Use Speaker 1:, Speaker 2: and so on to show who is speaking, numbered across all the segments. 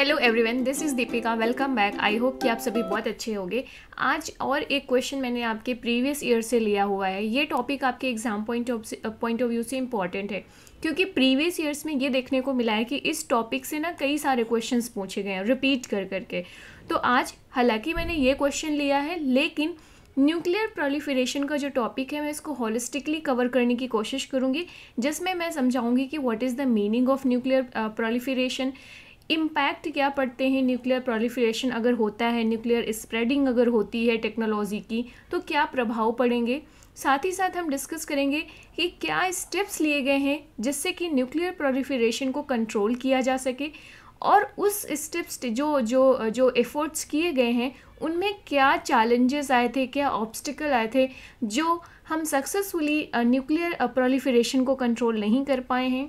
Speaker 1: Hello everyone this is Deepika welcome back I hope कि आप सभी बहुत अच्छे होंगे आज और एक क्वेश्चन मैंने आपके प्रीवियस ईयर से लिया हुआ है ये टॉपिक आपके exam point of point of view से इम्पॉर्टेंट है क्योंकि प्रीवियस ईयर्स में ये देखने को मिला है कि इस टॉपिक से ना कई सारे क्वेश्चंस पूछे गए हैं रिपीट कर करके तो आज हालांकि मैंने ये क्वेश्चन लिया है लेकिन न्यूक्लियर प्रोलिफिरेशन का जो टॉपिक है मैं इसको होलिस्टिकली कवर करने की कोशिश करूँगी जिसमें मैं समझाऊँगी कि what is the meaning of nuclear proliferation impact क्या पड़ते हैं न्यूक्लियर प्रोलिफ्रेशन अगर होता है न्यूक्लियर स्प्रेडिंग अगर होती है टेक्नोलॉजी की तो क्या प्रभाव पड़ेंगे साथ ही साथ हम डिस्कस करेंगे कि क्या स्टेप्स लिए गए हैं जिससे कि न्यूक्लियर प्रोलीफ्रेशन को कंट्रोल किया जा सके और उस स्टेप्स जो जो जो एफर्ट्स किए गए हैं उनमें क्या चैलेंजेस आए थे क्या ऑब्स्टिकल आए थे जो हम सक्सेसफुली न्यूक्लियर प्रोलीफ्रेशन को कंट्रोल नहीं कर पाए हैं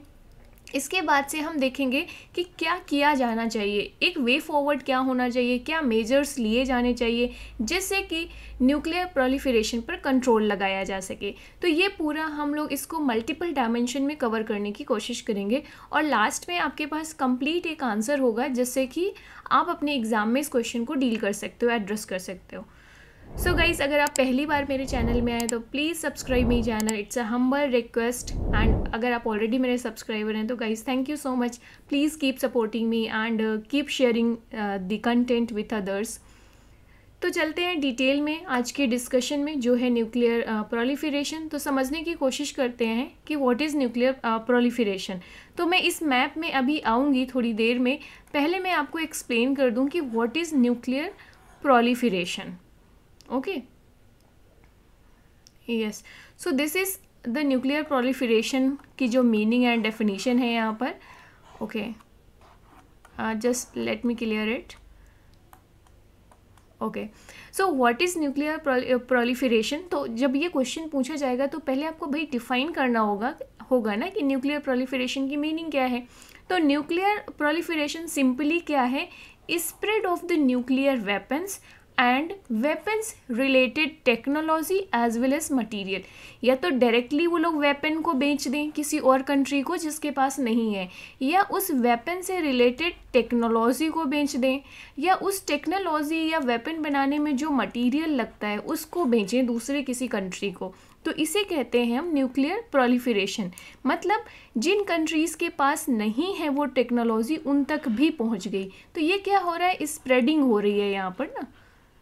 Speaker 1: इसके बाद से हम देखेंगे कि क्या किया जाना चाहिए एक वे फॉरवर्ड क्या होना चाहिए क्या मेजर्स लिए जाने चाहिए जिससे कि न्यूक्लियर प्रोलिफिरेशन पर कंट्रोल लगाया जा सके तो ये पूरा हम लोग इसको मल्टीपल डायमेंशन में कवर करने की कोशिश करेंगे और लास्ट में आपके पास कंप्लीट एक आंसर होगा जिससे कि आप अपने एग्ज़ाम में इस क्वेश्चन को डील कर सकते हो एड्रेस कर सकते हो सो so अगर आप पहली बार मेरे चैनल में आए तो please subscribe my channel it's a humble request and अगर आप ऑलरेडी मेरे सब्सक्राइबर हैं तो guys thank you so much please keep supporting me and keep sharing the content with others तो चलते हैं डिटेल में आज के डिस्कशन में जो है न्यूक्लियर प्रोलीफिरेशन uh, तो समझने की कोशिश करते हैं कि व्हाट इज़ न्यूक्लियर प्रोलीफिरेशन तो मैं इस मैप में अभी आऊँगी थोड़ी देर में पहले मैं आपको एक्सप्लेन कर दूँ कि what is nuclear proliferation okay yes so this is the nuclear proliferation की जो meaning and definition है यहाँ पर okay uh, just let me clear it okay so what is nuclear proliferation तो जब ये क्वेश्चन पूछा जाएगा तो पहले आपको भाई डिफाइन करना होगा होगा ना कि न्यूक्लियर प्रोलीफिरेशन की मीनिंग क्या है तो न्यूक्लियर प्रोलीफिरेशन सिंपली क्या है spread of the nuclear weapons and weapons related technology as well as material या तो डायरेक्टली वो लोग वेपन को बेच दें किसी और कंट्री को जिसके पास नहीं है या उस वेपन से रिलेटेड टेक्नोलॉजी को बेच दें या उस टेक्नोलॉजी या वेपन बनाने में जो मटीरियल लगता है उसको बेचें दूसरे किसी कंट्री को तो इसे कहते हैं हम न्यूक्लियर प्रोलिफिरेशन मतलब जिन कंट्रीज़ के पास नहीं है वो टेक्नोलॉजी उन तक भी पहुंच गई तो ये क्या हो रहा है स्प्रेडिंग हो रही है यहाँ पर ना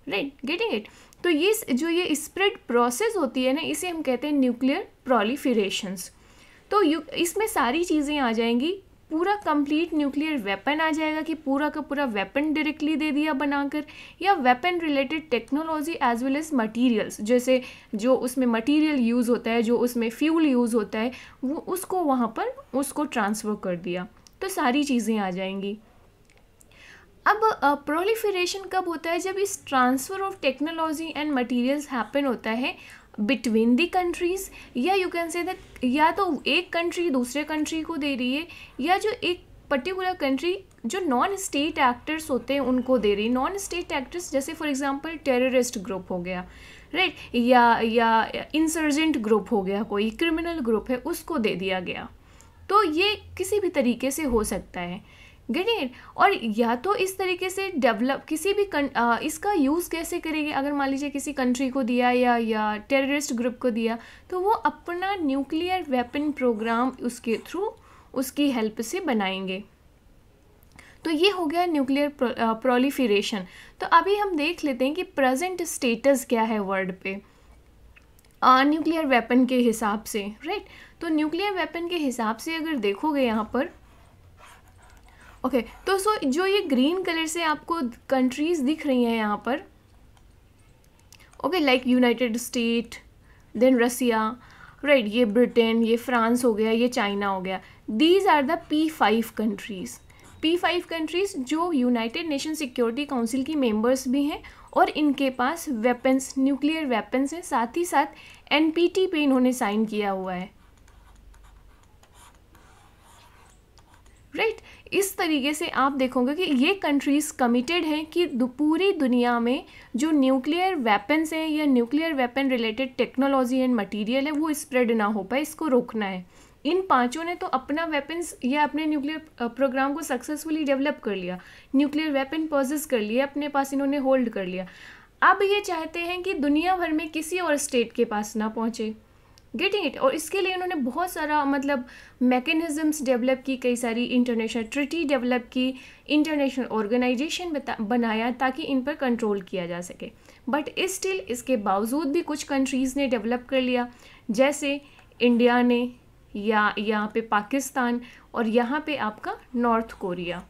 Speaker 1: राइट गेटिंग इट तो ये जो ये स्प्रेड प्रोसेस होती है ना इसे हम कहते हैं न्यूक्लियर प्रोलीफिरेशंस तो इसमें सारी चीज़ें आ जाएंगी पूरा कंप्लीट न्यूक्लियर वेपन आ जाएगा कि पूरा का पूरा वेपन डायरेक्टली दे दिया बनाकर या weapon related technology as well as materials जैसे जो उसमें मटेरियल यूज़ होता है जो उसमें फ्यूल यूज़ होता है वो उसको वहाँ पर उसको ट्रांसफ़र कर दिया तो सारी चीज़ें आ जाएंगी अब प्रोलीफरेशन कब होता है जब इस transfer of technology and materials happen होता है बिटवीन दी कंट्रीज़ या यू कैन से दैट या तो एक कंट्री दूसरे कंट्री को दे रही है या जो एक पर्टिकुलर कंट्री जो नॉन स्टेट एक्टर्स होते हैं उनको दे रही नॉन स्टेट एक्टर्स जैसे फॉर एग्जांपल टेररिस्ट ग्रुप हो गया राइट right? या या इंसर्जेंट ग्रुप हो गया कोई क्रिमिनल ग्रुप है उसको दे दिया गया तो ये किसी भी तरीके से हो सकता है ग्रेनेड और या तो इस तरीके से डेवलप किसी भी कं, आ, इसका यूज़ कैसे करेगी अगर मान लीजिए किसी कंट्री को दिया या या टेररिस्ट ग्रुप को दिया तो वो अपना न्यूक्लियर वेपन प्रोग्राम उसके थ्रू उसकी हेल्प से बनाएंगे तो ये हो गया न्यूक्लियर प्रोलीफिरेशन तो अभी हम देख लेते हैं कि प्रेजेंट स्टेटस क्या है वर्ल्ड पे न्यूक्लियर वेपन के हिसाब से राइट right? तो न्यूक्लियर वेपन के हिसाब से अगर देखोगे यहाँ पर ओके तो सो जो ये ग्रीन कलर से आपको कंट्रीज़ दिख रही हैं यहाँ पर okay like United State then Russia right ये ब्रिटेन ये फ्रांस हो गया ये चाइना हो गया these are the P five countries P five countries जो यूनाइटेड नेशन सिक्योरिटी काउंसिल की मेंबर्स भी हैं और इनके पास वेपन्स न्यूक्लियर वेपन्स हैं साथ ही साथ एन पे इन्होंने साइन किया हुआ है राइट right? इस तरीके से आप देखोगे कि ये कंट्रीज़ कमिटेड हैं कि पूरी दुनिया में जो न्यूक्लियर वेपन्स हैं या nuclear weapon related technology and material है वो स्प्रेड ना हो पाए इसको रोकना है इन पांचों ने तो अपना वेपन्स या अपने न्यूक्लियर प्रोग्राम को सक्सेसफुली डेवलप कर लिया न्यूक्लियर वेपन पॉजिस कर लिए अपने पास इन्होंने होल्ड कर लिया अब ये चाहते हैं कि दुनिया भर में किसी और स्टेट के पास ना पहुँचे गेटिंग इट और इसके लिए उन्होंने बहुत सारा मतलब मैकेनिज़म्स डेवलप की कई सारी इंटरनेशनल ट्रिटी डेवलप की इंटरनेशनल ऑर्गेनाइजेशन बनाया ताकि इन पर कंट्रोल किया जा सके बट स्टिल इसके बावजूद भी कुछ कंट्रीज़ ने डेवलप कर लिया जैसे इंडिया ने या यहाँ पे पाकिस्तान और यहाँ पे आपका नॉर्थ कोरिया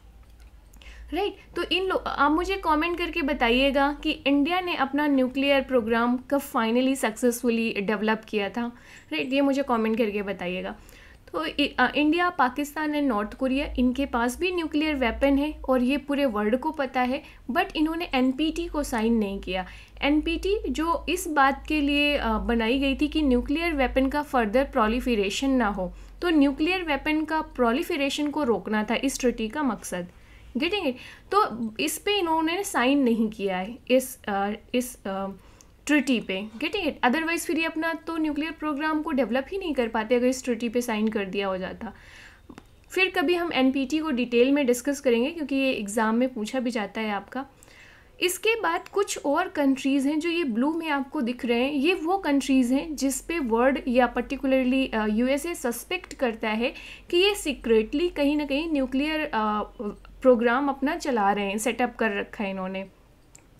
Speaker 1: राइट right. तो इन लोग आप मुझे कमेंट करके बताइएगा कि इंडिया ने अपना न्यूक्लियर प्रोग्राम कब फाइनली सक्सेसफुली डेवलप किया था राइट right. ये मुझे कमेंट करके बताइएगा तो India Pakistan and North Korea इनके पास भी न्यूक्लियर वेपन है और ये पूरे वर्ल्ड को पता है बट इन्होंने एन को साइन नहीं किया एन जो इस बात के लिए बनाई गई थी कि न्यूक्लियर वेपन का फर्दर प्रोलीफिरेशन ना हो तो न्यूक्लियर वेपन का प्रोलीफिरेशन को रोकना था इस ट्रिटी का मकसद गेटिंग इट तो इस पे इन्होंने साइन नहीं किया है इस आ, इस ट्रिटी पे गेटिंग इट अदरवाइज़ फिर ये अपना तो न्यूक्लियर प्रोग्राम को डेवलप ही नहीं कर पाते अगर इस ट्रिटी पे साइन कर दिया हो जाता फिर कभी हम एन को डिटेल में डिस्कस करेंगे क्योंकि ये एग्ज़ाम में पूछा भी जाता है आपका इसके बाद कुछ और कंट्रीज़ हैं जो ये ब्लू में आपको दिख रहे हैं ये वो कंट्रीज़ हैं जिस पे वर्ल्ड या पर्टिकुलरली यूएसए सस्पेक्ट करता है कि ये सीक्रेटली कहीं ना कहीं न्यूक्लियर प्रोग्राम अपना चला रहे हैं सेटअप कर रखा है इन्होंने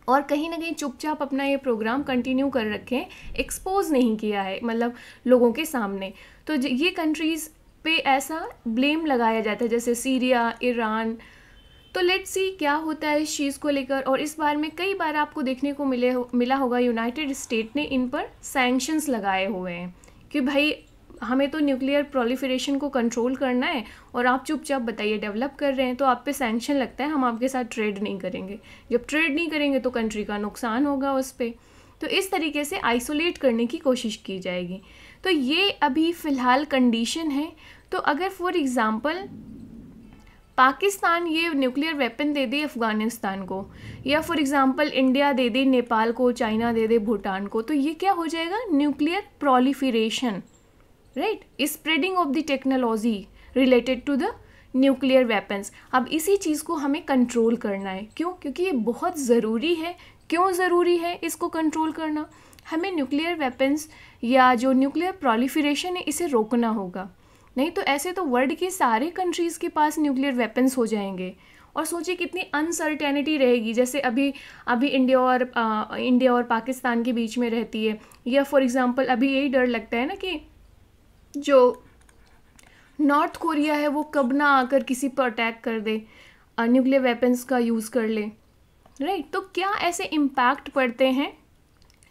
Speaker 1: और कहीं ना कहीं चुपचाप अपना ये प्रोग्राम कंटिन्यू कर रखे हैं एक्सपोज नहीं किया है मतलब लोगों के सामने तो ये कंट्रीज़ पे ऐसा ब्लेम लगाया जाता है जैसे सीरिया ईरान तो लेट्स सी क्या होता है इस चीज़ को लेकर और इस बार में कई बार आपको देखने को मिले हो, मिला होगा यूनाइटेड स्टेट ने इन पर सैंक्शंस लगाए हुए हैं कि भाई हमें तो न्यूक्लियर प्रोलिफरेशन को कंट्रोल करना है और आप चुपचाप बताइए डेवलप कर रहे हैं तो आप पे सैंक्शन लगता है हम आपके साथ ट्रेड नहीं करेंगे जब ट्रेड नहीं करेंगे तो कंट्री का नुकसान होगा उस पर तो इस तरीके से आइसोलेट करने की कोशिश की जाएगी तो ये अभी फ़िलहाल कंडीशन है तो अगर फॉर एग्ज़ाम्पल पाकिस्तान ये न्यूक्लियर वेपन दे दे अफ़गानिस्तान को या फॉर एग्ज़ाम्पल इंडिया दे दे नेपाल को चाइना दे दे भूटान को तो ये क्या हो जाएगा nuclear proliferation right spreading of the technology related to the nuclear weapons अब इसी चीज़ को हमें कंट्रोल करना है क्यों क्योंकि ये बहुत ज़रूरी है क्यों ज़रूरी है इसको कंट्रोल करना हमें न्यूक्लियर वेपन्स या जो न्यूक्लियर प्रोलिफिरेशन है इसे रोकना होगा नहीं तो ऐसे तो वर्ल्ड के सारे कंट्रीज़ के पास न्यूक्लियर वेपन्स हो जाएंगे और सोचिए कितनी अनसर्टेनिटी रहेगी जैसे अभी अभी इंडिया और आ, इंडिया और पाकिस्तान के बीच में रहती है या फॉर एग्ज़ाम्पल अभी यही डर लगता है ना कि जो नॉर्थ कोरिया है वो कब ना आकर किसी पर अटैक कर दे न्यूक्लियर वेपन्स का यूज़ कर ले राइट तो क्या ऐसे इम्पैक्ट पड़ते हैं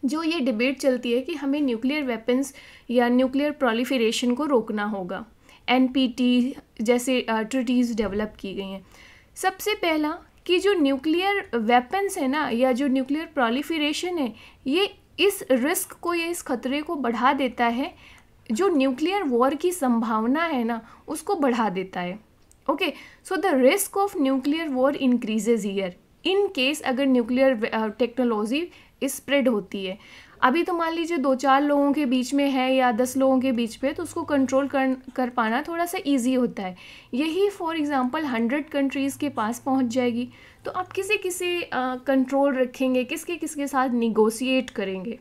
Speaker 1: जो ये डिबेट चलती है कि हमें न्यूक्लियर वेपन्स या न्यूक्लियर प्रोलिफिरेशन को रोकना होगा एन जैसे ट्रिटीज़ डेवलप की गई हैं सबसे पहला कि जो न्यूक्लियर वेपन्स है ना या जो न्यूक्लियर प्रोलिफिरेशन है ये इस रिस्क को या इस खतरे को बढ़ा देता है जो न्यूक्लियर वॉर की संभावना है ना उसको बढ़ा देता है okay so the risk of nuclear war increases year in case अगर न्यूक्लियर टेक्नोलॉजी स्प्रेड होती है अभी तो मान लीजिए दो चार लोगों के बीच में है या दस लोगों के बीच पे तो उसको कंट्रोल कर कर पाना थोड़ा सा इजी होता है यही फॉर एग्जांपल हंड्रेड कंट्रीज़ के पास पहुंच जाएगी तो आप किसे किसे कंट्रोल रखेंगे किसके किसके साथ निगोसिएट करेंगे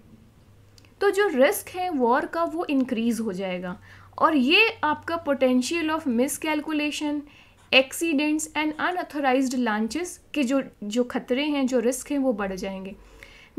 Speaker 1: तो जो रिस्क है वॉर का वो इनक्रीज़ हो जाएगा और ये आपका potential of miscalculation accidents and unauthorise launches के जो जो खतरे हैं जो रिस्क हैं वो बढ़ जाएंगे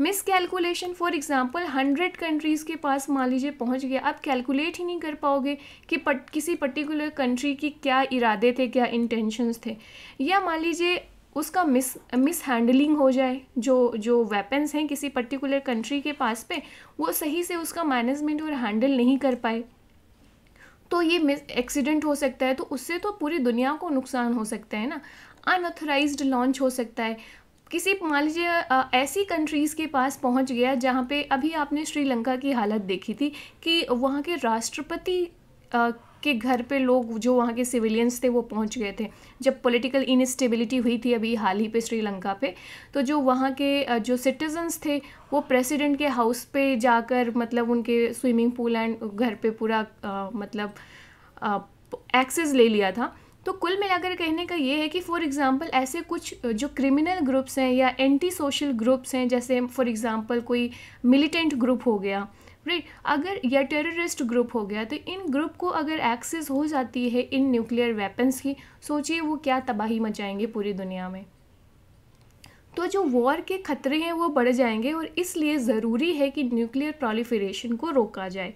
Speaker 1: miscalculation for example hundred countries के पास मान लीजिए पहुंच गया आप कैलकुलेट ही नहीं कर पाओगे कि पट, किसी पर्टिकुलर कंट्री की क्या इरादे थे क्या इंटेंशंस थे या मान लीजिए उसका मिस मिस हैंडलिंग हो जाए जो जो वेपन्स हैं किसी पर्टिकुलर कंट्री के पास पे वो सही से उसका मैनेजमेंट और हैंडल नहीं कर पाए तो ये मिस एक्सीडेंट हो सकता है तो उससे तो पूरी दुनिया को नुकसान हो सकता है ना अनऑथराइज लॉन्च हो सकता है किसी मान लीजिए ऐसी कंट्रीज़ के पास पहुंच गया जहां पे अभी आपने श्रीलंका की हालत देखी थी कि वहां के राष्ट्रपति के घर पे लोग जो वहाँ के सिविलियंस थे वो पहुँच गए थे जब पॉलिटिकल इनस्टेबिलिटी हुई थी अभी हाल ही पे श्रीलंका पे तो जो वहाँ के जो सिटीजन्स थे वो प्रेसिडेंट के हाउस पे जाकर मतलब उनके स्विमिंग पूल एंड घर पे पूरा मतलब एक्सेस ले लिया था तो कुल मिलाकर कहने का ये है कि फॉर एग्ज़ाम्पल ऐसे कुछ जो क्रिमिनल ग्रुप्स हैं या एंटी सोशल ग्रुप्स हैं जैसे फॉर एग्ज़ाम्पल कोई मिलिटेंट ग्रुप हो गया राइट अगर यह टेररिस्ट ग्रुप हो गया तो इन ग्रुप को अगर एक्सेस हो जाती है इन न्यूक्लियर वेपन्स की सोचिए वो क्या तबाही मचाएंगे पूरी दुनिया में तो जो वॉर के खतरे हैं वो बढ़ जाएंगे और इसलिए ज़रूरी है कि न्यूक्लियर प्रोलिफरेशन को रोका जाए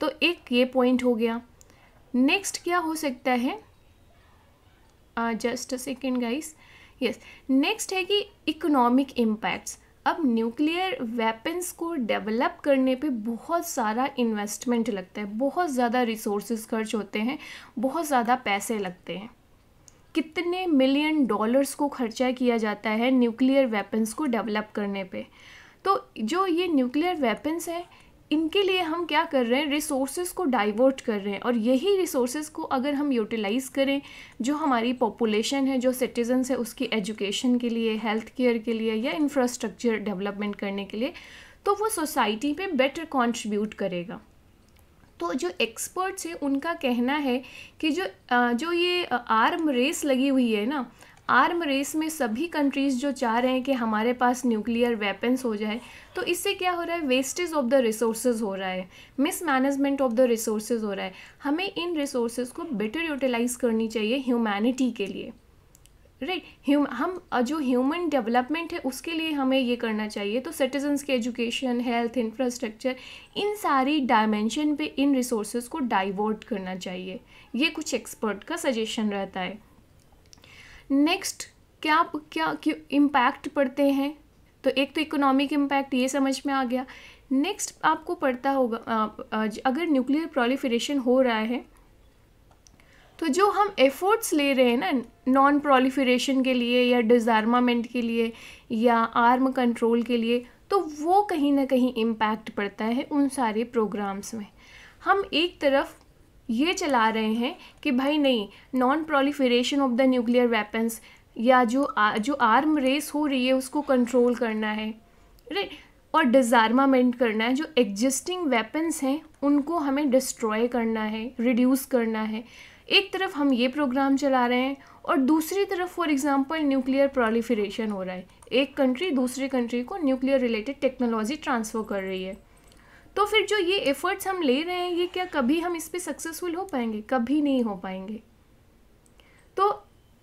Speaker 1: तो एक ये पॉइंट हो गया नेक्स्ट क्या हो सकता है just second guys yes next है कि इकोनॉमिक इम्पैक्ट्स अब न्यूक्लियर वेपन्स को डेवलप करने पे बहुत सारा इन्वेस्टमेंट लगता है बहुत ज़्यादा रिसोर्स खर्च होते हैं बहुत ज़्यादा पैसे लगते हैं कितने मिलियन डॉलर्स को खर्चा किया जाता है न्यूक्लियर वेपन्स को डेवलप करने पे तो जो ये न्यूक्लियर वेपन्स हैं इनके लिए हम क्या कर रहे हैं रिसोर्सेज को डाइवर्ट कर रहे हैं और यही रिसोर्सेज को अगर हम यूटिलाइज़ करें जो हमारी पॉपुलेशन है जो सिटीजन्स है उसकी एजुकेशन के लिए हेल्थ केयर के लिए या इंफ्रास्ट्रक्चर डेवलपमेंट करने के लिए तो वो सोसाइटी पे बेटर कंट्रीब्यूट करेगा तो जो एक्सपर्ट्स हैं उनका कहना है कि जो जो ये आर्म रेस लगी हुई है ना आर्म रेस में सभी कंट्रीज़ जो चाह रहे हैं कि हमारे पास न्यूक्लियर वेपन्स हो जाए तो इससे क्या हो रहा है वेस्टेज ऑफ द रिसोर्स हो रहा है मिसमैनेजमेंट ऑफ द रिसोर्स हो रहा है हमें इन रिसोर्स को बेटर यूटिलाइज करनी चाहिए ह्यूमैनिटी के लिए राइट right. हम जो ह्यूमन डेवलपमेंट है उसके लिए हमें ये करना चाहिए तो सिटीजन्स के एजुकेशन हेल्थ इंफ्रास्ट्रक्चर इन सारी डायमेंशन पे इन रिसोर्सेज को डाइवर्ट करना चाहिए ये कुछ एक्सपर्ट का सजेशन रहता है नेक्स्ट क्या क्या क्यों इम्पैक्ट पड़ते हैं तो एक तो इकोनॉमिक इम्पैक्ट ये समझ में आ गया नेक्स्ट आपको पड़ता होगा अगर न्यूक्लियर प्रोलिफरेशन हो रहा है तो जो हम एफर्ट्स ले रहे हैं ना नॉन प्रोलिफरेशन के लिए या डिज़ार्मामेंट के लिए या आर्म कंट्रोल के लिए तो वो कहीं ना कहीं इम्पैक्ट पड़ता है उन सारे प्रोग्राम्स में हम एक तरफ ये चला रहे हैं कि भाई नहीं non proliferation of the nuclear weapons या जो आ, जो आर्म रेस हो रही है उसको कंट्रोल करना है राइट और डिज़ार्मामेंट करना है जो एग्जिस्टिंग वेपन्स हैं उनको हमें डिस्ट्रॉय करना है रिड्यूस करना है एक तरफ हम ये प्रोग्राम चला रहे हैं और दूसरी तरफ फॉर एग्जांपल न्यूक्लियर प्रोलीफरेशन हो रहा है एक कंट्री दूसरी कंट्री को न्यूक्लियर रिलेटेड टेक्नोलॉजी ट्रांसफ़र कर रही है तो फिर जो ये एफर्ट्स हम ले रहे हैं ये क्या कभी हम इस पर सक्सेसफुल हो पाएंगे कभी नहीं हो पाएंगे तो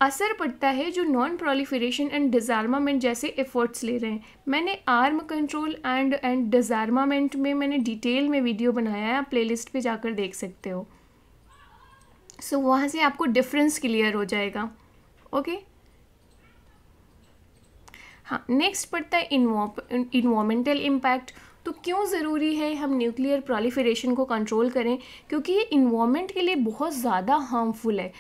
Speaker 1: असर पड़ता है जो नॉन प्रोलीफरेशन एंड डिज़ार्मामेंट जैसे एफर्ट्स ले रहे हैं मैंने arm control and and disarmament में मैंने डिटेल में वीडियो बनाया है आप प्लेलिस्ट लिस्ट जाकर देख सकते हो सो so, वहाँ से आपको डिफरेंस क्लियर हो जाएगा ओके okay? हाँ नेक्स्ट पड़ता है इन्वॉर्मेंटल इम्पैक्ट तो क्यों ज़रूरी है हम न्यूक्लियर प्रोलीफरेशन को कंट्रोल करें क्योंकि ये इन्वामेंट के लिए बहुत ज़्यादा हार्मफुल है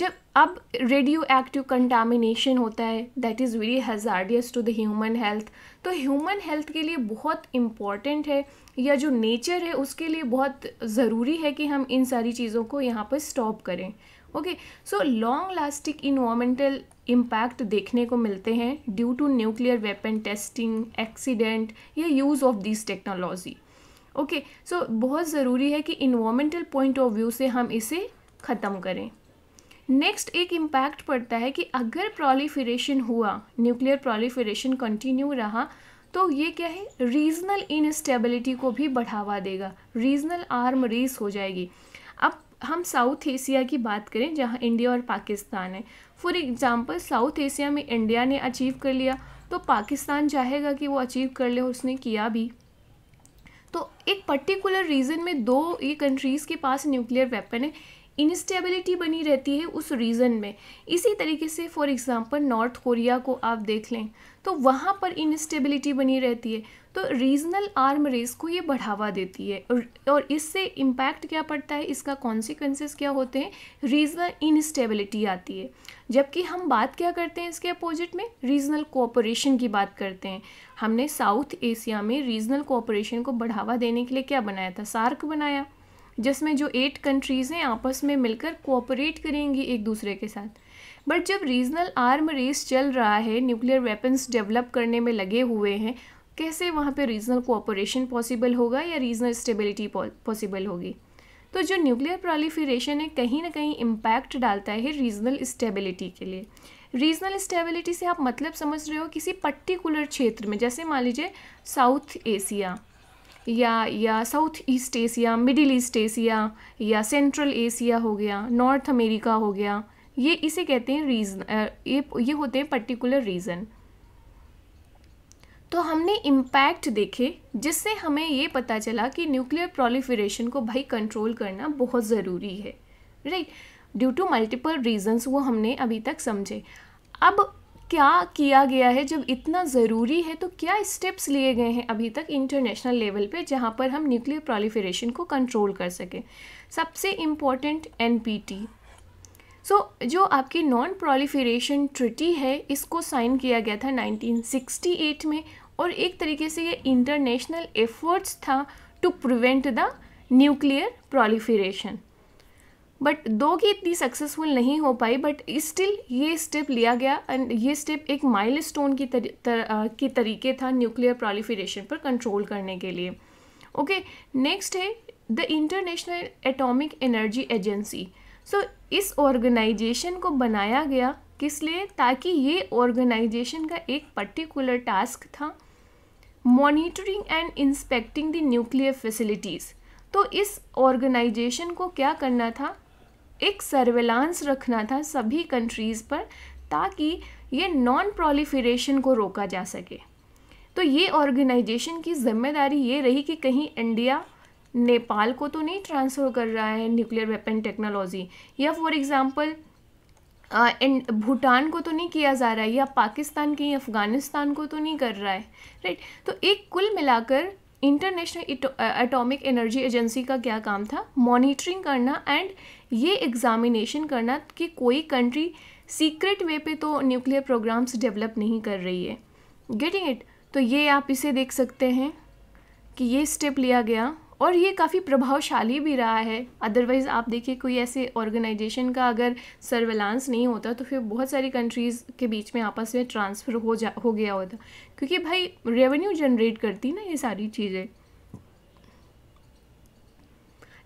Speaker 1: जब अब रेडियो एक्टिव कंटामिनेशन होता है that is very hazardous to the human health तो ह्यूमन हेल्थ के लिए बहुत इम्पॉर्टेंट है या जो नेचर है उसके लिए बहुत ज़रूरी है कि हम इन सारी चीज़ों को यहाँ पर स्टॉप करें okay so long lasting environmental impact देखने को मिलते हैं due to nuclear weapon testing accident या use of this technology okay so बहुत ज़रूरी है कि इन्वामेंटल पॉइंट ऑफ व्यू से हम इसे ख़त्म करें नेक्स्ट एक इम्पैक्ट पड़ता है कि अगर प्रोलीफरेशन हुआ न्यूक्लियर प्रोलीफरेशन कंटिन्यू रहा तो ये क्या है रीजनल इनस्टेबिलिटी को भी बढ़ावा देगा रीजनल आर्म रेस हो जाएगी हम साउथ एशिया की बात करें जहाँ इंडिया और पाकिस्तान है फॉर एग्ज़ाम्पल साउथ एशिया में इंडिया ने अचीव कर लिया तो पाकिस्तान चाहेगा कि वो अचीव कर ले और उसने किया भी तो एक पर्टिकुलर रीज़न में दो ये कंट्रीज़ के पास न्यूक्लियर वेपन है इनस्टेबिलिटी बनी रहती है उस रीज़न में इसी तरीके से फॉर एग्ज़ाम्पल नॉर्थ कोरिया को आप देख लें तो वहाँ पर इनस्टेबिलिटी बनी रहती है तो रीजनल आर्म रेस को ये बढ़ावा देती है और, और इससे इम्पैक्ट क्या पड़ता है इसका कॉन्सिक्वेंसेस क्या होते हैं रीजनल इनस्टेबिलिटी आती है जबकि हम बात क्या करते हैं इसके अपोजिट में रीजनल कोऑपरेशन की बात करते हैं हमने साउथ एशिया में रीजनल कोऑपरेशन को बढ़ावा देने के लिए क्या बनाया था सार्क बनाया जिसमें जो एट कंट्रीज़ हैं आपस में मिलकर कोऑपरेट करेंगी एक दूसरे के साथ बट जब रीजनल आर्म रेस चल रहा है न्यूक्लियर वेपन्स डेवलप करने में लगे हुए हैं कैसे वहाँ पे रीजनल कोऑपरेशन पॉसिबल होगा या रीजनल स्टेबिलिटी पॉसिबल होगी तो जो न्यूक्लियर प्रोलीफिरेशन है कहीं ना कहीं इम्पैक्ट डालता है रीजनल स्टेबिलिटी के लिए रीजनल स्टेबिलिटी से आप मतलब समझ रहे हो किसी पर्टिकुलर क्षेत्र में जैसे मान लीजिए साउथ एशिया या या South East Asia Middle East Asia या सेंट्रल एशिया हो गया नॉर्थ अमेरिका हो गया ये इसे कहते हैं रीज़न ये ये होते हैं पर्टिकुलर रीज़न तो हमने इम्पैक्ट देखे जिससे हमें ये पता चला कि न्यूक्लियर प्रोलिफरेशन को भाई कंट्रोल करना बहुत ज़रूरी है right due to multiple reasons वो हमने अभी तक समझे अब क्या किया गया है जब इतना ज़रूरी है तो क्या स्टेप्स लिए गए हैं अभी तक इंटरनेशनल लेवल पे जहाँ पर हम न्यूक्लियर प्रोलिफरेशन को कंट्रोल कर सकें सबसे इम्पॉर्टेंट एन सो जो आपकी नॉन प्रोलिफरेशन ट्रिटी है इसको साइन किया गया था 1968 में और एक तरीके से ये इंटरनेशनल एफर्ट्स था to prevent the nuclear proliferation but दो की इतनी सक्सेसफुल नहीं हो पाई बट स्टिल ये स्टेप लिया गया एंड ये स्टेप एक माइलस्टोन की तर, तर, आ, की तरीके था न्यूक्लियर प्रोलिफिरेशन पर कंट्रोल करने के लिए ओके okay, नेक्स्ट है the International Atomic energy Agency so इस ऑर्गेनाइजेशन को बनाया गया किस लिए ताकि ये ऑर्गेनाइजेशन का एक पर्टिकुलर टास्क था monitoring and inspecting the nuclear facilities तो इस ऑर्गेनाइजेशन को क्या करना था एक सर्वेलांस रखना था सभी कंट्रीज़ पर ताकि ये नॉन प्रोलीफरेशन को रोका जा सके तो ये ऑर्गेनाइजेशन की जिम्मेदारी ये रही कि कहीं इंडिया नेपाल को तो नहीं ट्रांसफ़र कर रहा है न्यूक्लियर वेपन टेक्नोलॉजी या फॉर एग्ज़ाम्पल एंड भूटान को तो नहीं किया जा रहा है या पाकिस्तान कहीं अफ़गानिस्तान को तो नहीं कर रहा है राइट तो एक कुल मिलाकर इंटरनेशनल एटॉमिक एनर्जी एजेंसी का क्या काम था मॉनिटरिंग करना एंड ये एग्जामिनेशन करना कि कोई कंट्री सीक्रेट वे पे तो न्यूक्लियर प्रोग्राम्स डेवलप नहीं कर रही है गेटिंग इट तो ये आप इसे देख सकते हैं कि ये स्टेप लिया गया और ये काफ़ी प्रभावशाली भी रहा है अदरवाइज़ आप देखिए कोई ऐसे ऑर्गेनाइजेशन का अगर सर्वेलांस नहीं होता तो फिर बहुत सारी कंट्रीज़ के बीच में आपस में ट्रांसफ़र हो जा हो गया होता क्योंकि भाई रेवेन्यू जनरेट करती ना ये सारी चीज़ें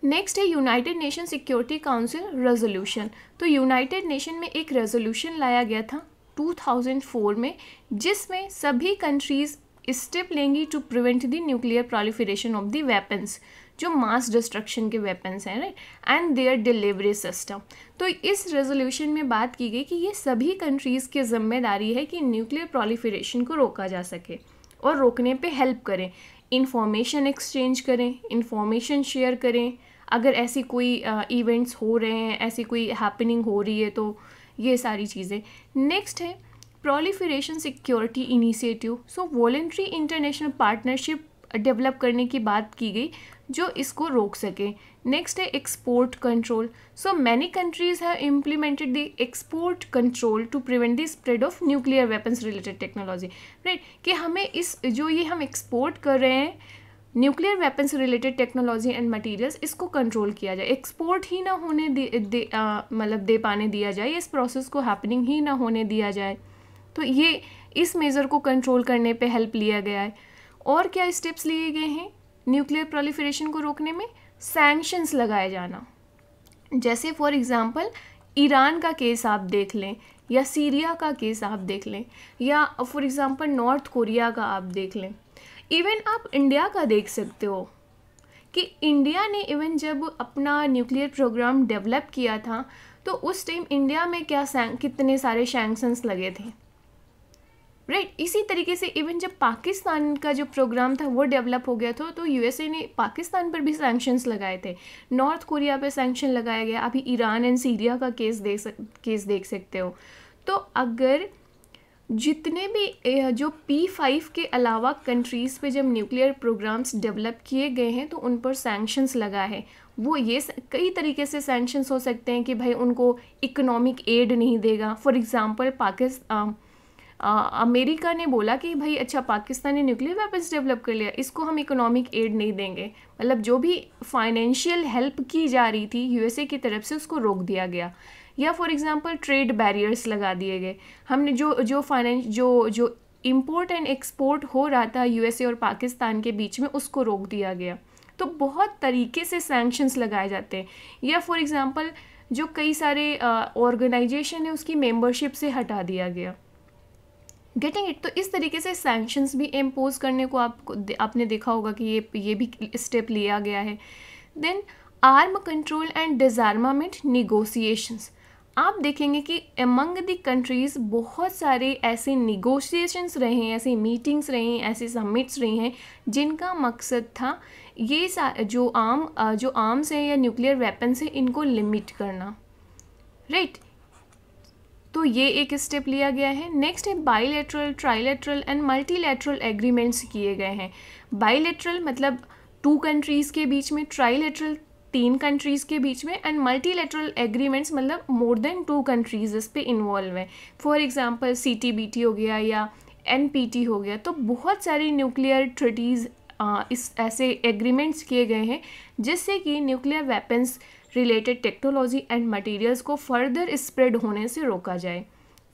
Speaker 1: नेक्स्ट है United Nation Security Council resolution तो यूनाइटेड नेशन में एक रेजोल्यूशन लाया गया था 2004 में जिसमें सभी कंट्रीज़ स्टेप लेंगी to prevent the nuclear proliferation of the weapons जो मास डिस्ट्रक्शन के वेपन्स हैं right and their delivery system तो इस रेजोल्यूशन में बात की गई कि ये सभी कंट्रीज़ की जिम्मेदारी है कि न्यूक्लियर प्रोलिफिरेशन को रोका जा सके और रोकने पे हेल्प करें इंफॉर्मेशन एक्सचेंज करें इंफॉर्मेशन शेयर करें अगर ऐसी कोई इवेंट्स uh, हो रहे हैं ऐसी कोई हैपनिंग हो रही है तो ये सारी चीज़ें नेक्स्ट है Proliferation Security Initiative so voluntary international partnership develop करने की बात की गई जो इसको रोक सके नेक्स्ट है export control so many countries have implemented the export control to prevent the spread of nuclear weapons related technology right कि हमें इस जो ये हम एक्सपोर्ट कर रहे हैं nuclear weapons related technology and materials इसको कंट्रोल किया जाए एक्सपोर्ट ही ना होने दे मतलब दे पाने दिया जाए इस प्रोसेस को हैपनिंग ही ना होने दिया जाए तो ये इस मेज़र को कंट्रोल करने पे हेल्प लिया गया है और क्या स्टेप्स लिए गए हैं न्यूक्लियर प्रोलिफरेशन को रोकने में सैंक्शंस लगाए जाना जैसे फॉर एग्ज़ाम्पल ईरान का केस आप देख लें या सीरिया का केस आप देख लें या फॉर एग्ज़ाम्पल नॉर्थ कोरिया का आप देख लें इवन आप इंडिया का देख सकते हो कि इंडिया ने इवन जब अपना न्यूक्लियर प्रोग्राम डेवलप किया था तो उस टाइम इंडिया में क्या कितने सारे सैंक्शंस लगे थे राइट right? इसी तरीके से इवन जब पाकिस्तान का जो प्रोग्राम था वो डेवलप हो गया था तो यूएसए ने पाकिस्तान पर भी सैंक्शंस लगाए थे नॉर्थ कोरिया पर सैंक्शन लगाया गया अभी ईरान एंड सीरिया का केस देख सक केस देख सकते हो तो अगर जितने भी जो पी फाइव के अलावा कंट्रीज़ पे जब न्यूक्लियर प्रोग्राम्स डेवलप किए गए हैं तो उन पर सैंक्शंस लगा है वो ये कई तरीके से सैंक्शंस हो सकते हैं कि भाई उनको इकोनॉमिक एड नहीं देगा फॉर एग्ज़ाम्पल पाकिस्तान अमेरिका ने बोला कि भाई अच्छा पाकिस्तान ने न्यूक्लियर वेपन्स डेवलप कर लिया इसको हम इकोनॉमिक एड नहीं देंगे मतलब जो भी फाइनेंशियल हेल्प की जा रही थी यूएसए की तरफ से उसको रोक दिया गया या फॉर एग्जांपल ट्रेड बैरियर्स लगा दिए गए हमने जो जो फाइनेंस जो जो इम्पोर्ट एंड एक्सपोर्ट हो रहा था यूएसए और पाकिस्तान के बीच में उसको रोक दिया गया तो बहुत तरीके से सैंक्शंस लगाए जाते हैं या फॉर एग्ज़ाम्पल जो कई सारे ऑर्गेनाइजेशन है उसकी मेंबरशिप से हटा दिया गया गेटिंग इट तो इस तरीके से सैंक्शंस भी इम्पोज करने को आपको आपने देखा होगा कि ये ये भी स्टेप लिया गया है then arm control and disarmament negotiations आप देखेंगे कि अमंग द कंट्रीज़ बहुत सारे ऐसे निगोशिएशंस रहे हैं ऐसी मीटिंग्स रही हैं ऐसे समिट्स रही हैं जिनका मकसद था ये जो आम जो आर्म्स हैं या न्यूक्लियर वेपन्स हैं इनको लिमिट करना राइट right? तो ये एक स्टेप लिया गया है नेक्स्ट है bilateral trilateral and multilateral agreements किए गए हैं बाईलेटरल मतलब टू कंट्रीज़ के बीच में ट्राईलेटरल तीन कंट्रीज़ के बीच में एंड मल्टीलेटरल एग्रीमेंट्स मतलब मोर देन टू कंट्रीज़ इस पर इन्वॉल्व हैं for example C T B T हो गया या एन पी टी हो गया तो बहुत सारी न्यूक्लियर ट्रिटीज़ इस ऐसे एग्रीमेंट्स किए गए हैं जिससे कि nuclear weapons related technology and materials को फर्दर स्प्रेड होने से रोका जाए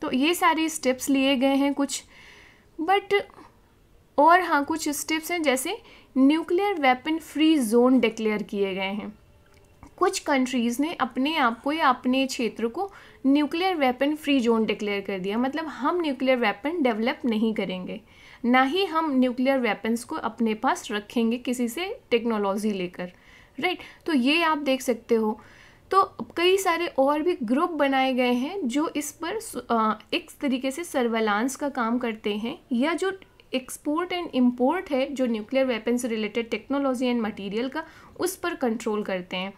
Speaker 1: तो ये सारे स्टेप्स लिए गए हैं कुछ बट और हाँ कुछ स्टेप्स हैं जैसे nuclear weapon free zone declare किए गए हैं कुछ कंट्रीज़ ने अपने आप को या अपने क्षेत्र को nuclear weapon free zone declare कर दिया मतलब हम न्यूक्लियर वेपन डेवलप नहीं करेंगे ना ही हम न्यूक्लियर वेपन्स को अपने पास रखेंगे किसी से टेक्नोलॉजी लेकर राइट तो ये आप देख सकते हो तो कई सारे और भी ग्रुप बनाए गए हैं जो इस पर एक तरीके से सर्वेलांस का काम करते हैं या जो एक्सपोर्ट एंड इम्पोर्ट है जो न्यूक्लियर वेपन से रिलेटेड टेक्नोलॉजी एंड मटेरियल का उस पर कंट्रोल करते हैं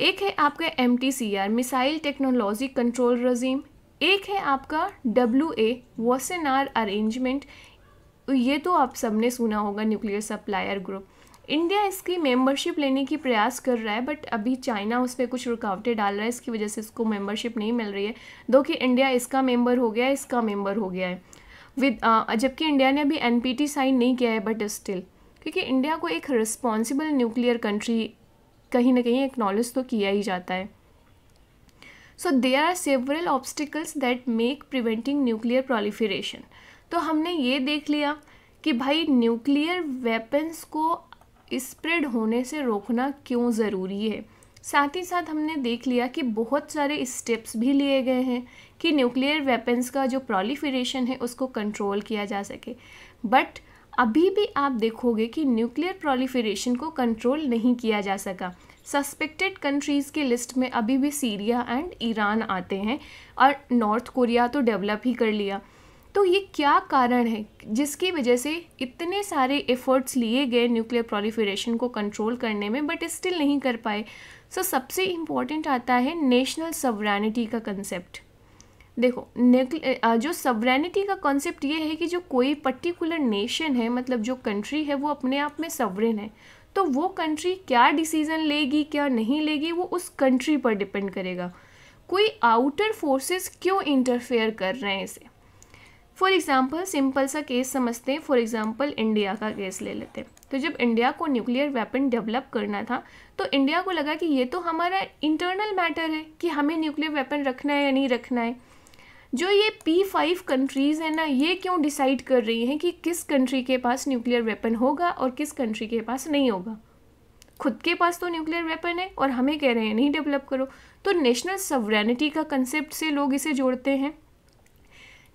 Speaker 1: एक है आपका M missile technology control regime एक है आपका डब्ल्यू ए वॉसेनार अरेंजमेंट ये तो आप सबने सुना होगा न्यूक्लियर सप्लायर ग्रुप इंडिया इसकी मेंबरशिप लेने की प्रयास कर रहा है बट अभी चाइना उस पर कुछ रुकावटें डाल रहा है इसकी वजह से इसको मेंबरशिप नहीं मिल रही है दो कि इंडिया इसका मेंबर हो गया है इसका मेंबर हो गया है विद जबकि इंडिया ने अभी एनपीटी साइन नहीं किया है बट स्टिल क्योंकि इंडिया को एक रिस्पॉन्सिबल न्यूक्लियर कंट्री कहीं ना कहीं एक्नॉलेज तो किया ही जाता है so they are several obstacles that make preventing nuclear proliferation तो हमने ये देख लिया कि भाई न्यूक्लियर वेपन्स को स्प्रेड होने से रोकना क्यों ज़रूरी है साथ ही साथ हमने देख लिया कि बहुत सारे स्टेप्स भी लिए गए हैं कि न्यूक्लियर वेपन्स का जो प्रोलीफिरेशन है उसको कंट्रोल किया जा सके बट अभी भी आप देखोगे कि न्यूक्लियर प्रोलीफिरेशन को कंट्रोल नहीं किया जा सका सस्पेक्टेड कंट्रीज़ की लिस्ट में अभी भी सीरिया एंड ईरान आते हैं और नॉर्थ कोरिया तो डेवलप ही कर लिया तो ये क्या कारण है जिसकी वजह से इतने सारे एफर्ट्स लिए गए न्यूक्लियर प्रोलिफरेशन को कंट्रोल करने में बट स्टिल नहीं कर पाए सो so, सबसे इम्पॉर्टेंट आता है नेशनल सवरानिटी का कंसेप्ट देखो जो सवरेनिटी का कॉन्सेप्ट ये है कि जो कोई पर्टिकुलर नेशन है मतलब जो कंट्री है वो अपने आप में सवरेन है तो वो कंट्री क्या डिसीज़न लेगी क्या नहीं लेगी वो उस कंट्री पर डिपेंड करेगा कोई आउटर फोर्सेस क्यों इंटरफेयर कर रहे हैं इसे फॉर एग्जाम्पल सिंपल सा केस समझते हैं फॉर एग्जाम्पल इंडिया का केस ले लेते हैं तो जब इंडिया को न्यूक्लियर वेपन डेवलप करना था तो इंडिया को लगा कि ये तो हमारा इंटरनल मैटर है कि हमें न्यूक्लियर वेपन रखना है या नहीं रखना है जो ये पी फाइव कंट्रीज़ हैं ना ये क्यों डिसाइड कर रही हैं कि किस कंट्री के पास न्यूक्लियर वेपन होगा और किस कंट्री के पास नहीं होगा खुद के पास तो न्यूक्लियर वेपन है और हमें कह रहे हैं नहीं डेवलप करो तो नेशनल सवरेनिटी का कंसेप्ट से लोग इसे जोड़ते हैं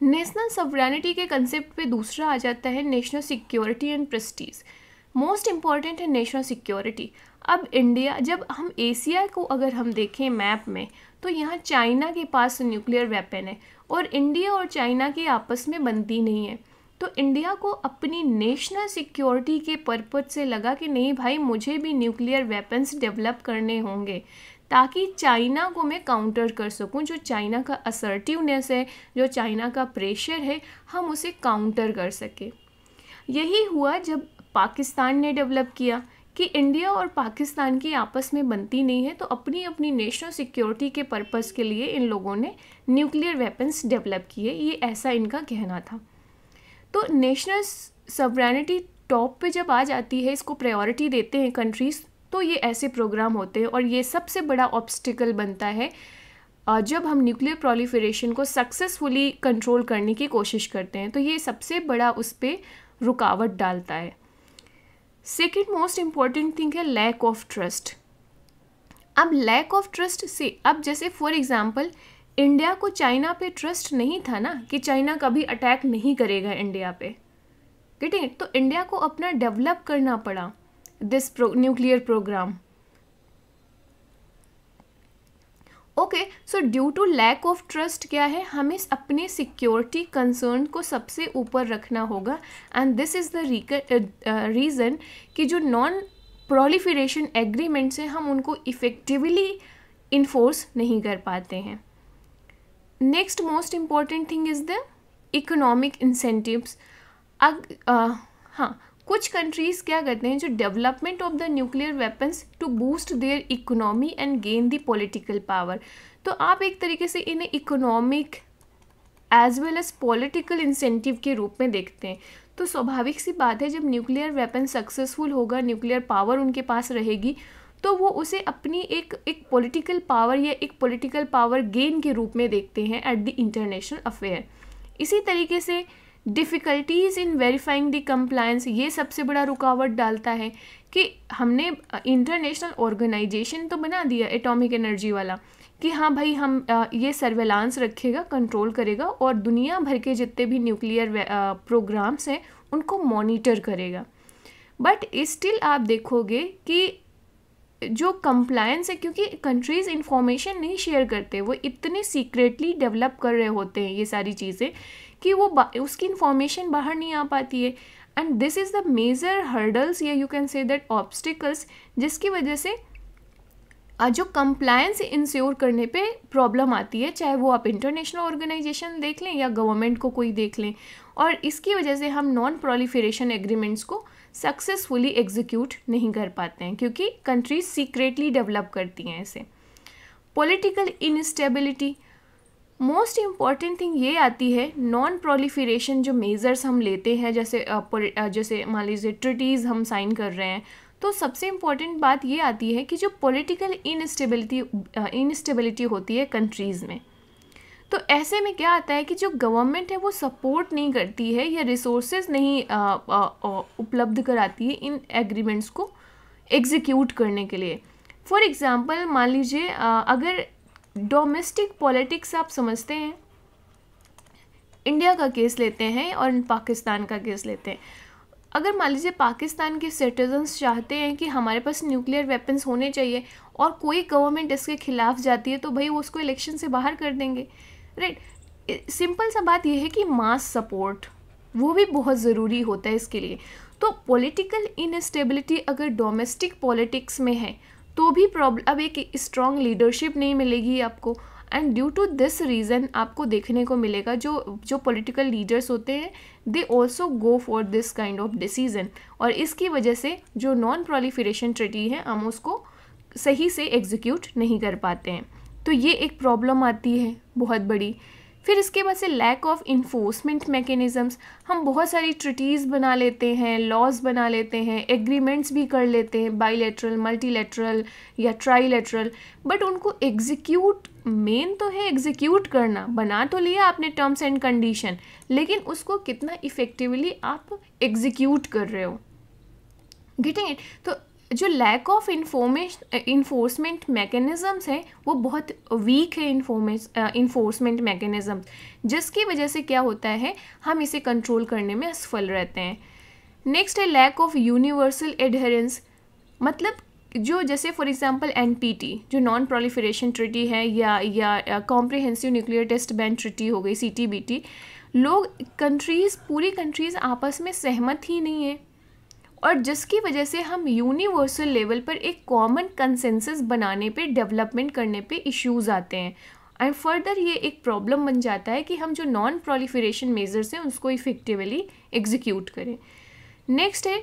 Speaker 1: नेशनल सवरैनिटी के कंसेप्ट पे दूसरा आ जाता है national security and prestige most important है नेशनल सिक्योरिटी अब इंडिया जब हम एशिया को अगर हम देखें मैप में तो यहाँ चाइना के पास न्यूक्लियर वेपन है और इंडिया और चाइना के आपस में बनती नहीं है तो इंडिया को अपनी नेशनल सिक्योरिटी के पर्पज से लगा कि नहीं भाई मुझे भी न्यूक्लियर वेपन्स डेवलप करने होंगे ताकि चाइना को मैं काउंटर कर सकूं जो चाइना का असर्टिवनेस है जो चाइना का प्रेशर है हम उसे काउंटर कर सकें यही हुआ जब पाकिस्तान ने डेवलप किया कि इंडिया और पाकिस्तान की आपस में बनती नहीं है तो अपनी अपनी नेशनल सिक्योरिटी के पर्पस के लिए इन लोगों ने न्यूक्लियर वेपन्स डेवलप किए ये ऐसा इनका कहना था तो नेशनल सब्रैनिटी टॉप पे जब आ जाती है इसको प्रायोरिटी देते हैं कंट्रीज़ तो ये ऐसे प्रोग्राम होते हैं और ये सबसे बड़ा ऑब्स्टिकल बनता है जब हम न्यूक्लियर प्रोलीफरेशन को सक्सेसफुली कंट्रोल करने की कोशिश करते हैं तो ये सबसे बड़ा उस पर रुकावट डालता है सेकेंड मोस्ट इम्पॉर्टेंट थिंग है लैक ऑफ ट्रस्ट अब लैक ऑफ ट्रस्ट से अब जैसे फॉर एग्ज़ाम्पल इंडिया को चाइना पे ट्रस्ट नहीं था ना कि चाइना कभी अटैक नहीं करेगा इंडिया पे ठीक है तो इंडिया को अपना डेवलप करना पड़ा this pro nuclear program okay so due to lack of trust क्या है हमें अपने सिक्योरिटी कंसर्न को सबसे ऊपर रखना होगा and this is the reason कि जो नॉन प्रोलीफिरेशन एग्रीमेंट्स हैं हम उनको इफ़ेक्टिवली इन्फोर्स नहीं कर पाते हैं next most important thing is the economic incentives अग uh, हाँ कुछ कंट्रीज़ क्या करते हैं जो development of the nuclear weapons to boost their economy and gain the political power तो आप एक तरीके से इन्हें economic as well as political incentive के रूप में देखते हैं तो स्वाभाविक सी बात है जब न्यूक्लियर वेपन सक्सेसफुल होगा न्यूक्लियर पावर उनके पास रहेगी तो वो उसे अपनी एक एक पॉलिटिकल पावर या एक पॉलिटिकल पावर गेन के रूप में देखते हैं एट द इंटरनेशनल अफेयर इसी तरीके से difficulties in verifying the compliance ये सबसे बड़ा रुकावट डालता है कि हमने इंटरनेशनल ऑर्गेनाइजेशन तो बना दिया एटॉमिक एनर्जी वाला कि हाँ भाई हम ये सर्वेलांस रखेगा कंट्रोल करेगा और दुनिया भर के जितने भी न्यूक्लियर प्रोग्राम्स हैं उनको मॉनिटर करेगा बट स्टिल आप देखोगे कि जो कंप्लायंस है क्योंकि कंट्रीज़ इन्फॉर्मेशन नहीं शेयर करते वो इतने सीक्रेटली डेवलप कर रहे होते हैं ये सारी चीज़ें कि वो उसकी इन्फॉर्मेशन बाहर नहीं आ पाती है and this is the major hurdles या you can say that obstacles जिसकी वजह से जो कंप्लायंस इंश्योर करने पे प्रॉब्लम आती है चाहे वो आप इंटरनेशनल ऑर्गेनाइजेशन देख लें या गवर्नमेंट को कोई देख लें और इसकी वजह से हम नॉन प्रोलीफेरेशन एग्रीमेंट्स को सक्सेसफुली एग्जीक्यूट नहीं कर पाते हैं क्योंकि कंट्रीज सीक्रेटली डेवलप करती हैं इसे political instability most important thing ये आती है नॉन प्रोलीफिरेशन जो मेज़र्स हम लेते हैं जैसे जैसे मान लीजिए ट्रिटीज़ हम साइन कर रहे हैं तो सबसे इम्पॉर्टेंट बात ये आती है कि जो पॉलिटिकल इनस्टेबिलिटी इनस्टेबिलिटी होती है कंट्रीज़ में तो ऐसे में क्या आता है कि जो गवर्नमेंट है वो सपोर्ट नहीं करती है या रिसोर्स नहीं उपलब्ध कराती है इन एग्रीमेंट्स को एग्जीक्यूट करने के लिए फॉर एग्ज़ाम्पल मान लीजिए अगर डोमेस्टिक पॉलिटिक्स आप समझते हैं इंडिया का केस लेते हैं और पाकिस्तान का केस लेते हैं अगर मान लीजिए पाकिस्तान के सिटीजन्स चाहते हैं कि हमारे पास न्यूक्लियर वेपन्स होने चाहिए और कोई गवर्नमेंट इसके खिलाफ जाती है तो भाई वो उसको इलेक्शन से बाहर कर देंगे राइट सिंपल सा बात यह है कि मास सपोर्ट वो भी बहुत ज़रूरी होता है इसके लिए तो पॉलिटिकल इनस्टेबिलिटी अगर डोमेस्टिक पॉलिटिक्स में है तो भी प्रॉब्लम अब एक स्ट्रॉन्ग लीडरशिप नहीं मिलेगी आपको and due to this reason आपको देखने को मिलेगा जो जो पॉलिटिकल लीडर्स होते हैं they also go for this kind of decision और इसकी वजह से जो नॉन प्रोलीफिरेशन ट्रिटी है हम उसको सही से एग्जीक्यूट नहीं कर पाते हैं तो ये एक प्रॉब्लम आती है बहुत बड़ी फिर इसके बाद से लैक ऑफ इन्फोर्समेंट मैकेनिजम्स हम बहुत सारी ट्रिटीज़ बना लेते हैं लॉज बना लेते हैं एग्रीमेंट्स भी कर लेते हैं बाईलेटरल मल्टीलेटरल या ट्राईलेटरल बट उनको एग्जीक्यूट मेन तो है एग्जीक्यूट करना बना तो लिया आपने टर्म्स एंड कंडीशन लेकिन उसको कितना इफ़ेक्टिवली आप एग्जीक्यूट कर रहे हो गेटिंग इट तो जो लैक ऑफ इन्फॉर्मेश इन्फोर्समेंट मैकेनिज़म्स हैं वो बहुत वीक है इन्फॉर्मेश इन्फोर्समेंट मैकेनिज़म जिसकी वजह से क्या होता है हम इसे कंट्रोल करने में असफल रहते हैं नेक्स्ट है लैक ऑफ यूनिवर्सल एडहरेंस मतलब जो जैसे फॉर एग्जांपल एनपीटी जो नॉन प्रोलिफरेशन ट्रिटी है या या comprehensive nuclear test ban treaty हो गई सीटीबीटी लोग कंट्रीज़ पूरी कंट्रीज़ आपस में सहमत ही नहीं है और जिसकी वजह से हम यूनिवर्सल लेवल पर एक कॉमन कंसेंसस बनाने पे डेवलपमेंट करने पे इश्यूज आते हैं एंड फर्दर ये एक प्रॉब्लम बन जाता है कि हम जो नॉन प्रोलीफरेशन मेजर्स हैं उसको इफ़ेक्टिवली एग्जीक्यूट करें नेक्स्ट है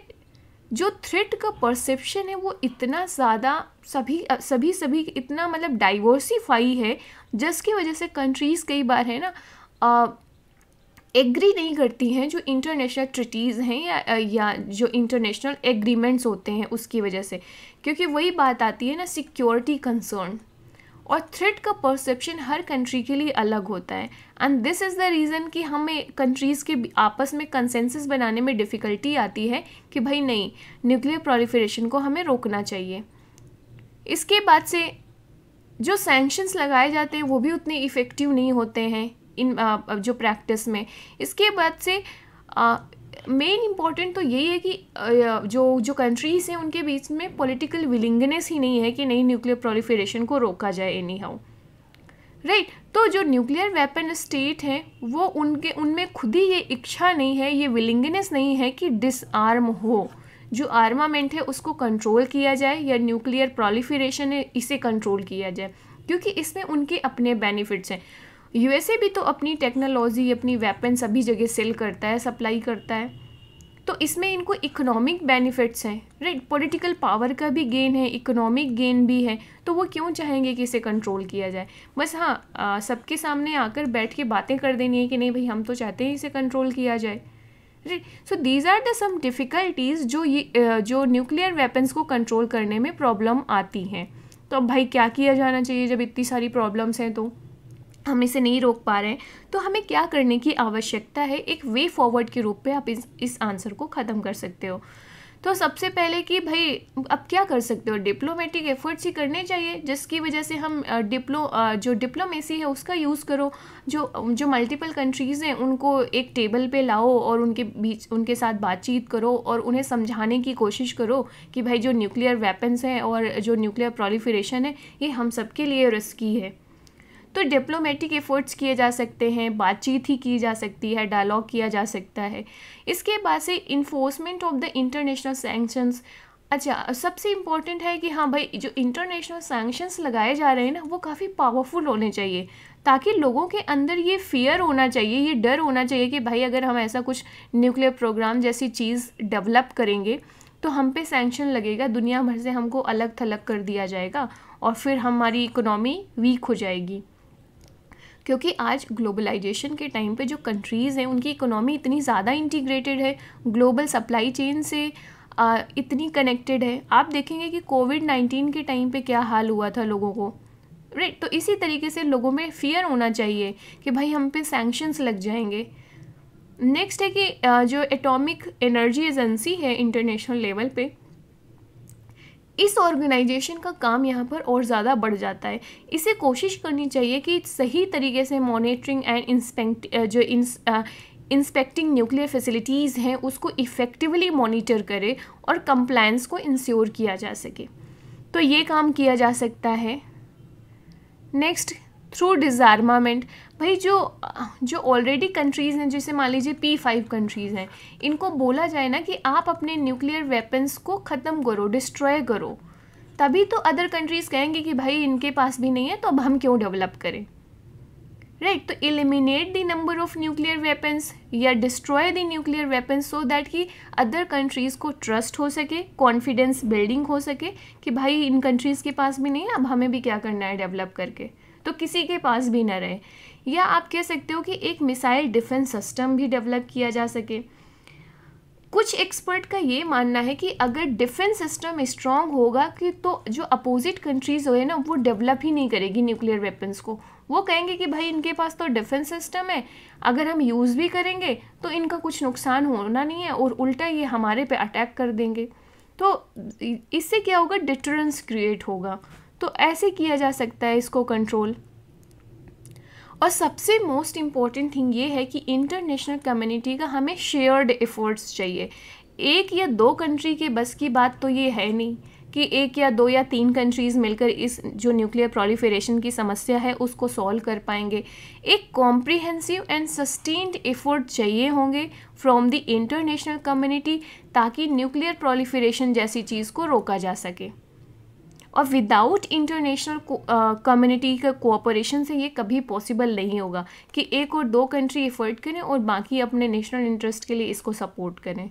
Speaker 1: जो थ्रेट का परसेप्शन है वो इतना ज़्यादा सभी सभी सभी इतना मतलब डाइवर्सिफाई है जिसकी वजह से कंट्रीज़ कई बार है ना एग्री नहीं करती हैं जो इंटरनेशनल ट्रिटीज़ हैं या या जो इंटरनेशनल एग्रीमेंट्स होते हैं उसकी वजह से क्योंकि वही बात आती है ना सिक्योरिटी कंसर्न और थ्रेट का परसेप्शन हर कंट्री के लिए अलग होता है and this is the reason कि हमें कंट्रीज़ के आपस में कंसेंसस बनाने में डिफ़िकल्टी आती है कि भाई नहीं न्यूक्लियर प्रोलिफरेशन को हमें रोकना चाहिए इसके बाद से जो सैंक्शंस लगाए जाते हैं वो भी उतने इफ़ेक्टिव नहीं होते हैं इन जो प्रैक्टिस में इसके बाद से मेन इम्पॉर्टेंट तो यही है कि जो जो कंट्रीज़ हैं उनके बीच में पॉलिटिकल विलिंगनेस ही नहीं है कि नहीं न्यूक्लियर प्रोलिफेरेशन को रोका जाए एनी हाउ राइट तो जो न्यूक्लियर वेपन स्टेट हैं वो उनके उनमें खुद ही ये इच्छा नहीं है ये विलिंगनेस नहीं है कि डिसआर्म हो जो आर्मामेंट है उसको कंट्रोल किया जाए या न्यूक्लियर प्रोलिफेरेशन है इसे कंट्रोल किया जाए क्योंकि इसमें उनके अपने बेनिफिट्स हैं यूएसए भी तो अपनी टेक्नोलॉजी अपनी वेपन सभी जगह सेल करता है सप्लाई करता है तो इसमें इनको इकोनॉमिक बेनिफिट्स हैं राइट पॉलिटिकल पावर का भी गेन है इकोनॉमिक गेन भी है तो वो क्यों चाहेंगे कि इसे कंट्रोल किया जाए बस हाँ सबके सामने आकर बैठ के बातें कर देनी है कि नहीं भाई हम तो चाहते हैं इसे कंट्रोल किया जाए right so these are the some difficulties जो ये जो न्यूक्लियर वेपन्स को कंट्रोल करने में प्रॉब्लम आती हैं तो अब भाई क्या किया जाना चाहिए जब इतनी सारी प्रॉब्लम्स हैं तो हम इसे नहीं रोक पा रहे हैं तो हमें क्या करने की आवश्यकता है एक वे फॉरवर्ड के रूप में आप इस इस आंसर को ख़त्म कर सकते हो तो सबसे पहले कि भाई अब क्या कर सकते हो डिप्लोमेटिक एफर्ट्स ही करने चाहिए जिसकी वजह से हम डिप्लो जो डिप्लोमेसी है उसका यूज़ करो जो जो मल्टीपल कंट्रीज़ हैं उनको एक टेबल पे लाओ और उनके बीच उनके साथ बातचीत करो और उन्हें समझाने की कोशिश करो कि भाई जो न्यूक्लियर वेपन्स हैं और जो न्यूक्लियर प्रोलीफरेशन है ये हम सब के लिए रिस्की है तो डिप्लोमेटिक एफर्ट्स किए जा सकते हैं बातचीत ही की जा सकती है डायलॉग किया जा सकता है इसके बाद से enforcement of the international sanctions अच्छा सबसे इम्पोर्टेंट है कि हाँ भाई जो इंटरनेशनल सैंक्शंस लगाए जा रहे हैं ना वो काफ़ी पावरफुल होने चाहिए ताकि लोगों के अंदर ये फियर होना चाहिए ये डर होना चाहिए कि भाई अगर हम ऐसा कुछ न्यूक्लियर प्रोग्राम जैसी चीज़ डेवलप करेंगे तो हम पे सैंक्शन लगेगा दुनिया भर से हमको अलग थलग कर दिया जाएगा और फिर हमारी इकोनॉमी वीक हो जाएगी क्योंकि आज ग्लोबलाइजेशन के टाइम पे जो कंट्रीज़ हैं उनकी इकोनॉमी इतनी ज़्यादा इंटीग्रेटेड है ग्लोबल सप्लाई चेन से आ, इतनी कनेक्टेड है आप देखेंगे कि कोविड नाइन्टीन के टाइम पे क्या हाल हुआ था लोगों को राइट तो इसी तरीके से लोगों में फियर होना चाहिए कि भाई हम पे सैंक्शंस लग जाएंगे नेक्स्ट है कि जो एटॉमिक एनर्जी एजेंसी है इंटरनेशनल लेवल पे इस ऑर्गेनाइजेशन का काम यहाँ पर और ज़्यादा बढ़ जाता है इसे कोशिश करनी चाहिए कि सही तरीके से मॉनिटरिंग एंड इंस्पेक्ट जो इंस, इंस्पेक्टिंग न्यूक्लियर फैसिलिटीज़ हैं उसको इफ़ेक्टिवली मॉनिटर करे और कंप्लाइंस को इंश्योर किया जा सके तो ये काम किया जा सकता है नेक्स्ट थ्रू डिज़ार्मामेंट भाई जो जो ऑलरेडी कंट्रीज़ हैं जैसे मान लीजिए पी फाइव कंट्रीज़ हैं इनको बोला जाए ना कि आप अपने न्यूक्लियर वेपन्स को ख़त्म करो डिस्ट्रॉय करो तभी तो अदर कंट्रीज़ कहेंगे कि भाई इनके पास भी नहीं है तो अब हम क्यों डेवलप करें राइट right, तो eliminate the number of nuclear weapons या destroy the nuclear weapons so that कि अदर कंट्रीज़ को ट्रस्ट हो सके कॉन्फिडेंस बिल्डिंग हो सके कि भाई इन कंट्रीज़ के पास भी नहीं है अब हमें भी क्या करना है डेवलप करके तो किसी के पास भी ना रहे या आप कह सकते हो कि एक मिसाइल डिफेंस सिस्टम भी डेवलप किया जा सके कुछ एक्सपर्ट का ये मानना है कि अगर डिफेंस सिस्टम स्ट्रांग होगा कि तो जो अपोजिट कंट्रीज़ हो ना वो डेवलप ही नहीं करेगी न्यूक्लियर वेपन्स को वो कहेंगे कि भाई इनके पास तो डिफेंस सिस्टम है अगर हम यूज़ भी करेंगे तो इनका कुछ नुकसान होना नहीं है और उल्टा ये हमारे पे अटैक कर देंगे तो इससे क्या होगा डिटरेंस क्रिएट होगा तो ऐसे किया जा सकता है इसको कंट्रोल और सबसे मोस्ट इम्पॉर्टेंट थिंग ये है कि इंटरनेशनल कम्युनिटी का हमें शेयर्ड एफर्ट्स चाहिए एक या दो कंट्री के बस की बात तो ये है नहीं कि एक या दो या तीन कंट्रीज़ मिलकर इस जो न्यूक्लियर प्रोलीफेरेशन की समस्या है उसको सॉल्व कर पाएंगे एक कॉम्प्रिहेंसिव एंड सस्टेन्ड एफर्ट चाहिए होंगे फ्रॉम द इंटरनेशनल कम्युनिटी ताकि न्यूक्लियर प्रोलीफेरेशन जैसी चीज़ को रोका जा सके और विदाउट इंटरनेशनल कम्युनिटी का कोऑपरेशन से ये कभी पॉसिबल नहीं होगा कि एक और दो कंट्री एफर्ट करें और बाकी अपने नेशनल इंटरेस्ट के लिए इसको सपोर्ट करें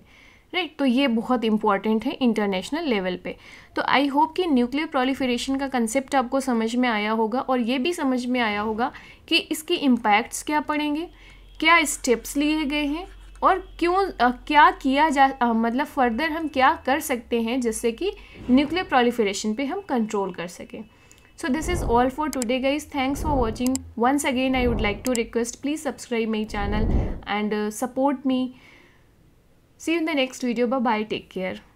Speaker 1: राइट right, तो ये बहुत इंपॉर्टेंट है इंटरनेशनल लेवल पे तो आई होप कि न्यूक्लियर प्रोलिफरेशन का कंसेप्ट आपको समझ में आया होगा और ये भी समझ में आया होगा कि इसके इम्पैक्ट्स क्या पड़ेंगे क्या स्टेप्स लिए गए हैं और क्यों क्या किया जा मतलब फर्दर हम क्या कर सकते हैं जिससे कि न्यूक्लियर प्रोलीफरेशन पे हम कंट्रोल कर सकें so this is all for today guys thanks for watching once again I would like to request please subscribe my channel and support me see in the next video bye take care